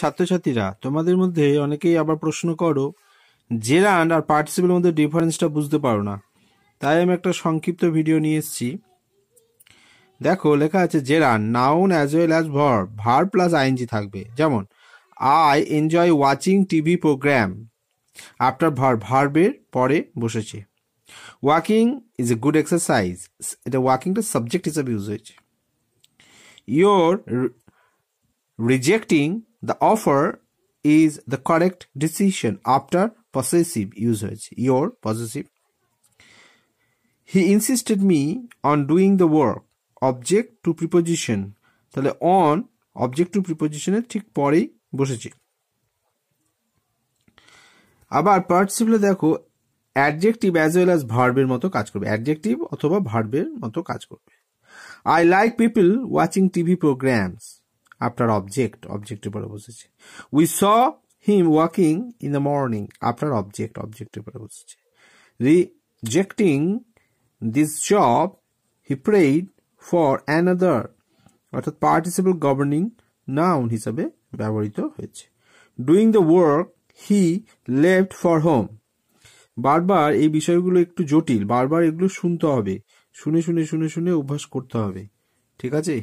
ছাত্রছাত্রীরা তোমাদের মধ্যে অনেকেই আবার প্রশ্ন করো জেরান্ড আর পার্টিসিপের মধ্যে ডিফারেন্সটা বুঝতে পারো না তাই আমি একটা সংক্ষিপ্ত ভিডিও নিয়ে এসেছি দেখো লেখা আছে gerund noun as well as verb verb plus ING থাকবে যেমন I enjoy watching TV program after verb ভার্বের পরে বসেছে walking is a good exercise এটা ওয়াকিংটা সাবজেক্ট হিসাবে ইউজ হয়েছে your rejecting The offer is the correct decision after possessive usage. Your possessive. He insisted me on doing the work. Object to preposition তাহলে on object to প্রিপোজিশনের ঠিক পরেই বসেছে আবার পার্টসিপলে দেখো অ্যাডজেক্টিভ অ্যাজ ওয়েল অ্যাজ ভার্বের মতো কাজ করবে অ্যাডজেক্টিভ অথবা ভার্বের মতো কাজ করবে I like people watching TV programs আপনার অবজেক্ট অবজেক্টের পরে বসেছে we saw him walking in the morning আপনার অবজেক্ট অবজেক্টের পরে বসেছে rejecting this job he prayed for another অর্থাৎ পার্টিসিপল গভর্নিং নাউন হিসাবে ব্যবহৃত হয়েছে doing the work he left for home বারবার এই বিষয়গুলো একটু জটিল বারবার এগুলো শুনতে হবে শুনে শুনে শুনে শুনে অভ্যাস করতে হবে ঠিক আছে